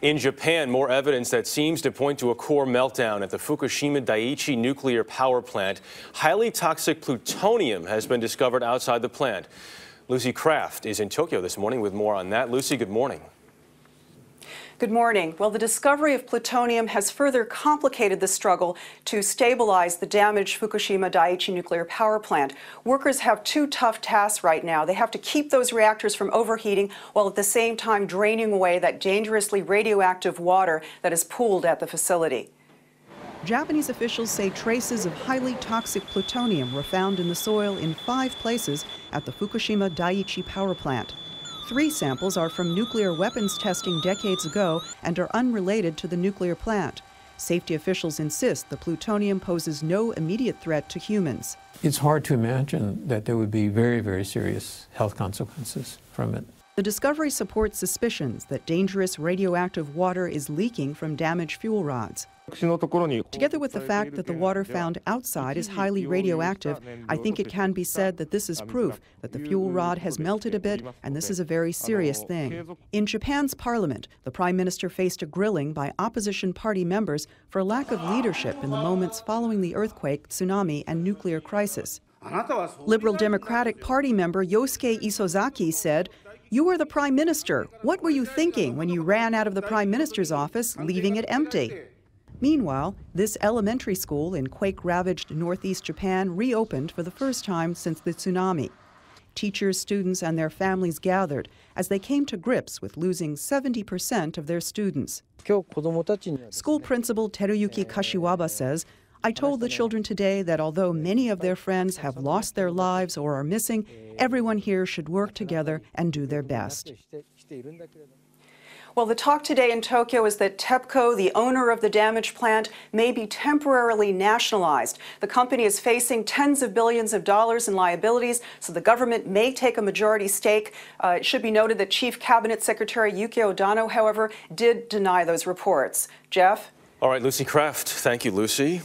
In Japan, more evidence that seems to point to a core meltdown at the Fukushima Daiichi nuclear power plant. Highly toxic plutonium has been discovered outside the plant. Lucy Kraft is in Tokyo this morning with more on that. Lucy, good morning. Good morning. Well, the discovery of plutonium has further complicated the struggle to stabilize the damaged Fukushima Daiichi nuclear power plant. Workers have two tough tasks right now. They have to keep those reactors from overheating while at the same time draining away that dangerously radioactive water that is pooled at the facility. Japanese officials say traces of highly toxic plutonium were found in the soil in five places at the Fukushima Daiichi power plant. Three samples are from nuclear weapons testing decades ago and are unrelated to the nuclear plant. Safety officials insist the plutonium poses no immediate threat to humans. It's hard to imagine that there would be very, very serious health consequences from it. The discovery supports suspicions that dangerous radioactive water is leaking from damaged fuel rods. Together with the fact that the water found outside is highly radioactive, I think it can be said that this is proof that the fuel rod has melted a bit, and this is a very serious thing. In Japan's parliament, the prime minister faced a grilling by opposition party members for lack of leadership in the moments following the earthquake, tsunami, and nuclear crisis. Liberal Democratic Party member Yosuke Isozaki said, you are the prime minister. What were you thinking when you ran out of the prime minister's office, leaving it empty? Meanwhile, this elementary school in quake ravaged northeast Japan reopened for the first time since the tsunami. Teachers, students, and their families gathered as they came to grips with losing 70% of their students. School principal Teruyuki Kashiwaba says, I told the children today that although many of their friends have lost their lives or are missing, everyone here should work together and do their best. Well, the talk today in Tokyo is that TEPCO, the owner of the damaged plant, may be temporarily nationalized. The company is facing tens of billions of dollars in liabilities, so the government may take a majority stake. Uh, it should be noted that Chief Cabinet Secretary Yukio Dano, however, did deny those reports. Jeff? All right, Lucy Kraft. Thank you, Lucy.